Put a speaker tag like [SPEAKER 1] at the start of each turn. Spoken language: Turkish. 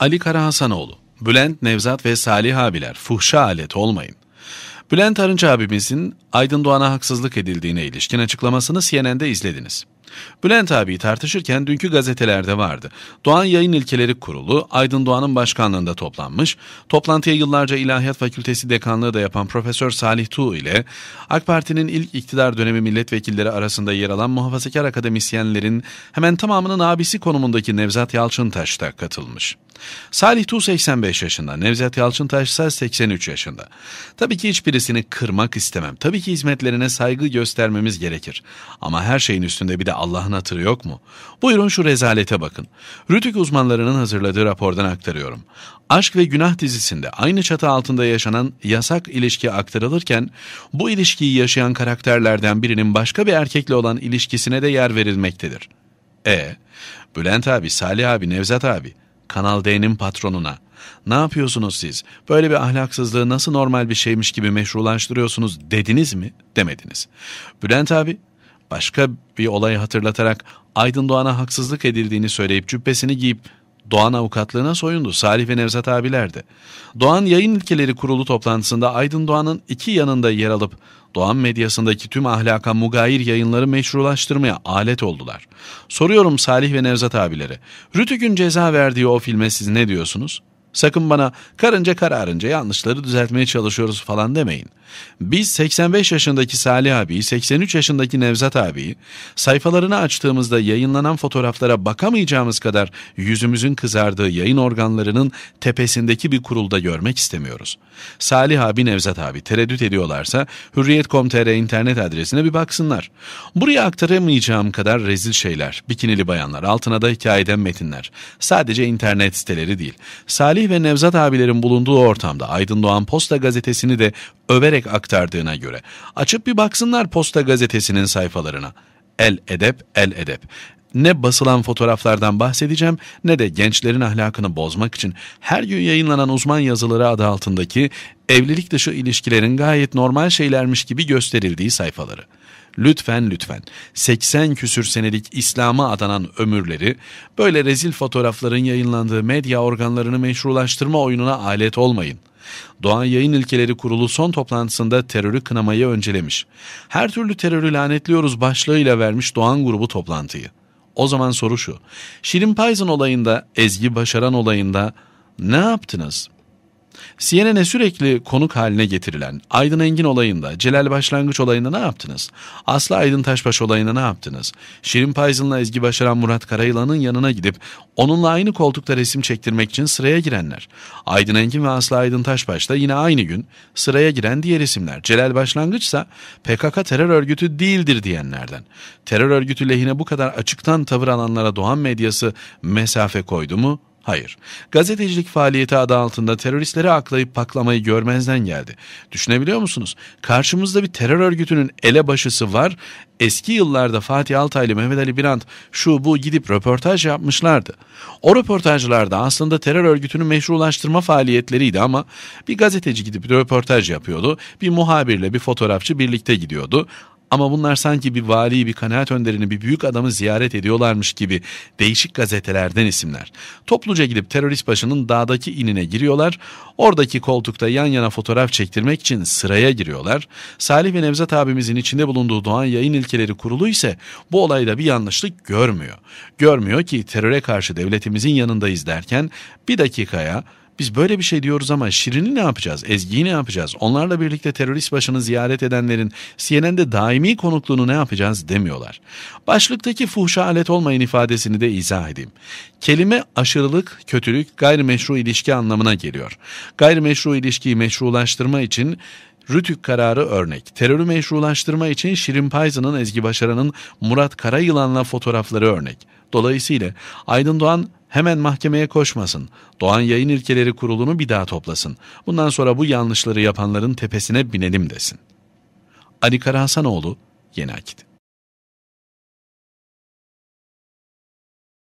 [SPEAKER 1] Ali Kara Hasanoğlu, Bülent Nevzat ve Salih abiler fuhşa alet olmayın. Bülent Arınç abimizin Aydın Doğan'a haksızlık edildiğine ilişkin açıklamasını CNN'de izlediniz. Bülent abi tartışırken dünkü gazetelerde vardı. Doğan Yayın İlkeleri Kurulu Aydın Doğan'ın başkanlığında toplanmış. Toplantıya yıllarca İlahiyat Fakültesi dekanlığı da yapan Profesör Salih Tuğ ile AK Parti'nin ilk iktidar dönemi milletvekilleri arasında yer alan muhafazakar akademisyenlerin hemen tamamının abisi konumundaki Nevzat Yalçıntaş da katılmış. Salih Tuğ 85 yaşında, Nevzat Yalçıntaş ise 83 yaşında. Tabii ki hiçbirisini kırmak istemem. Tabii ki hizmetlerine saygı göstermemiz gerekir. Ama her şeyin üstünde bir de Allah'ın hatırı yok mu? Buyurun şu rezalete bakın. Rütük uzmanlarının hazırladığı rapordan aktarıyorum. Aşk ve Günah dizisinde aynı çatı altında yaşanan yasak ilişki aktarılırken bu ilişkiyi yaşayan karakterlerden birinin başka bir erkekle olan ilişkisine de yer verilmektedir. E, Bülent abi, Salih abi, Nevzat abi, Kanal D'nin patronuna. Ne yapıyorsunuz siz? Böyle bir ahlaksızlığı nasıl normal bir şeymiş gibi meşrulaştırıyorsunuz dediniz mi? Demediniz. Bülent abi başka bir olayı hatırlatarak Aydın Doğan'a haksızlık edildiğini söyleyip cübbesini giyip Doğan avukatlığına soyundu. Salih ve Nevzat abilerdi. Doğan Yayın İlkeleri Kurulu toplantısında Aydın Doğan'ın iki yanında yer alıp Doğan medyasındaki tüm ahlaka mugayir yayınları meşrulaştırmaya alet oldular. Soruyorum Salih ve Nevzat abilere, Rütük'ün ceza verdiği o filme siz ne diyorsunuz? Sakın bana karınca kararınca yanlışları düzeltmeye çalışıyoruz falan demeyin. Biz 85 yaşındaki Salih abi, 83 yaşındaki Nevzat abi, sayfalarını açtığımızda yayınlanan fotoğraflara bakamayacağımız kadar yüzümüzün kızardığı yayın organlarının tepesindeki bir kurulda görmek istemiyoruz. Salih abi, Nevzat abi tereddüt ediyorlarsa hürriyet.com.tr internet adresine bir baksınlar. Buraya aktaramayacağım kadar rezil şeyler, bikinili bayanlar, altına da hikayeden metinler. Sadece internet siteleri değil. Salih Salih ve Nevzat abilerin bulunduğu ortamda Aydın Doğan Posta gazetesini de överek aktardığına göre açıp bir baksınlar Posta gazetesinin sayfalarına. El edep, el edep. Ne basılan fotoğraflardan bahsedeceğim ne de gençlerin ahlakını bozmak için her gün yayınlanan uzman yazıları adı altındaki evlilik dışı ilişkilerin gayet normal şeylermiş gibi gösterildiği sayfaları. Lütfen lütfen 80 küsür senelik İslam'a adanan ömürleri böyle rezil fotoğrafların yayınlandığı medya organlarını meşrulaştırma oyununa alet olmayın. Doğan Yayın İlkeleri Kurulu son toplantısında terörü kınamayı öncelemiş. Her türlü terörü lanetliyoruz başlığıyla vermiş Doğan grubu toplantıyı. O zaman soru şu. Şirin Payzın olayında, Ezgi Başaran olayında ne yaptınız? CNN'e sürekli konuk haline getirilen Aydın Engin olayında, Celal Başlangıç olayında ne yaptınız? Aslı Aydın Taşbaş olayında ne yaptınız? Şirin Payzın'la Ezgi Başaran Murat Karayılan'ın yanına gidip onunla aynı koltukta resim çektirmek için sıraya girenler. Aydın Engin ve Aslı Aydın Taşbaş da yine aynı gün sıraya giren diğer isimler. Celal Başlangıç ise PKK terör örgütü değildir diyenlerden. Terör örgütü lehine bu kadar açıktan tavır alanlara Doğan medyası mesafe koydu mu? Hayır. Gazetecilik faaliyeti adı altında teröristleri aklayıp paklamayı görmezden geldi. Düşünebiliyor musunuz? Karşımızda bir terör örgütünün elebaşısı var. Eski yıllarda Fatih Altaylı, Mehmet Ali Birant şu bu gidip röportaj yapmışlardı. O röportajlarda aslında terör örgütünün meşrulaştırma faaliyetleriydi ama bir gazeteci gidip röportaj yapıyordu. Bir muhabirle bir fotoğrafçı birlikte gidiyordu. Ama bunlar sanki bir valiyi, bir kanaat önderini, bir büyük adamı ziyaret ediyorlarmış gibi değişik gazetelerden isimler. Topluca gidip terörist başının dağdaki inine giriyorlar. Oradaki koltukta yan yana fotoğraf çektirmek için sıraya giriyorlar. Salih ve Nevzat abimizin içinde bulunduğu Doğan Yayın ilkeleri Kurulu ise bu olayda bir yanlışlık görmüyor. Görmüyor ki teröre karşı devletimizin yanındayız derken bir dakikaya biz böyle bir şey diyoruz ama Şirin'i ne yapacağız? Ezgi'yi ne yapacağız? Onlarla birlikte terörist başını ziyaret edenlerin CNN'de daimi konukluğunu ne yapacağız demiyorlar. Başlıktaki fuhşa alet olmayın ifadesini de izah edeyim. Kelime aşırılık, kötülük, gayrimeşru ilişki anlamına geliyor. Gayrimeşru ilişkiyi meşrulaştırma için Rütük kararı örnek. Terörü meşrulaştırma için Şirin Payzı'nın Ezgi Başaran'ın Murat Karayılan'la fotoğrafları örnek. Dolayısıyla Aydın Doğan Hemen mahkemeye koşmasın. Doğan Yayın İlkeleri Kurulu'nu bir daha toplasın. Bundan sonra bu yanlışları yapanların tepesine binelim desin. Ali Karahasanoğlu, Yeni Akit.